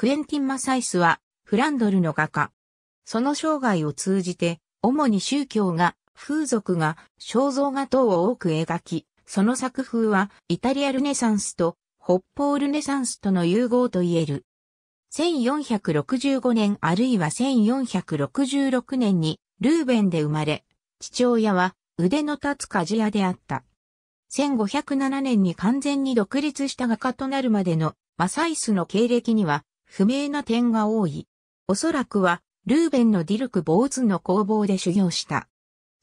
クエンティン・マサイスは、フランドルの画家。その生涯を通じて、主に宗教が、風俗が、肖像画等を多く描き、その作風は、イタリアルネサンスと、北方ルネサンスとの融合と言える。1465年あるいは1466年に、ルーベンで生まれ、父親は、腕の立つ鍛冶屋であった。1507年に完全に独立した画家となるまでのマサイスの経歴には不明な点が多い。おそらくは、ルーベンのディルク・ボーズの工房で修行した。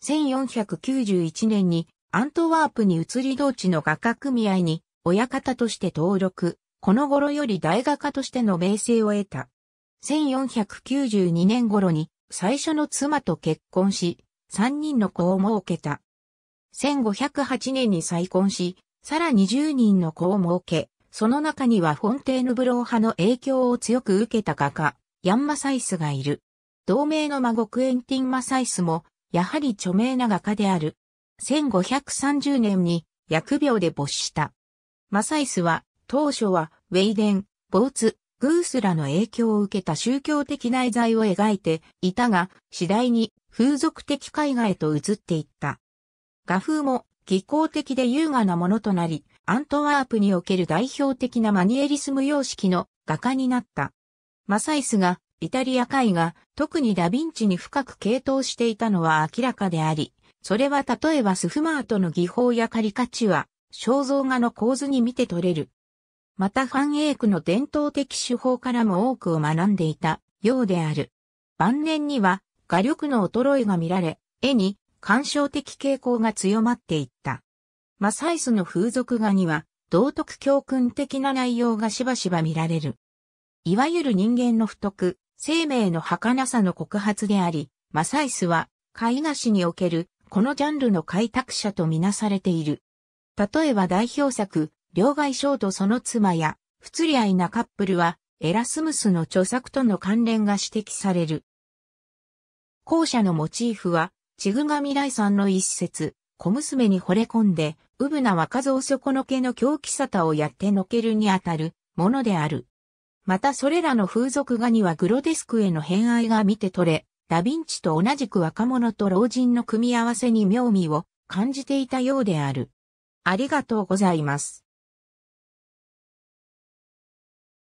1491年にアントワープに移り同地の画家組合に親方として登録、この頃より大画家としての名声を得た。1492年頃に最初の妻と結婚し、3人の子を設けた。1508年に再婚し、さらに10人の子を設け、その中にはフォンテーヌブロー派の影響を強く受けた画家、ヤン・マサイスがいる。同名の孫クエンティン・マサイスも、やはり著名な画家である。1530年に疫病で没した。マサイスは、当初は、ウェイデン、ボーツ、グースらの影響を受けた宗教的内在を描いていたが、次第に風俗的絵画へと移っていった。画風も技巧的で優雅なものとなり、アントワープにおける代表的なマニエリスム様式の画家になった。マサイスがイタリア絵画、特にダヴィンチに深く傾倒していたのは明らかであり、それは例えばスフマートの技法やカリカチュア、肖像画の構図に見て取れる。またファンエイクの伝統的手法からも多くを学んでいたようである。晩年には画力の衰えが見られ、絵に干渉的傾向が強まっていった。マサイスの風俗画には、道徳教訓的な内容がしばしば見られる。いわゆる人間の不徳、生命の儚さの告発であり、マサイスは、絵画史における、このジャンルの開拓者とみなされている。例えば代表作、両外省とその妻や、不釣り合いなカップルは、エラスムスの著作との関連が指摘される。後者のモチーフは、ちぐがみ来さんの一節、小娘に惚れ込んで、うぶな若造底の毛の狂気沙汰をやってのけるにあたるものである。またそれらの風俗画にはグロデスクへの偏愛が見て取れ、ダヴィンチと同じく若者と老人の組み合わせに妙味を感じていたようである。ありがとうございます。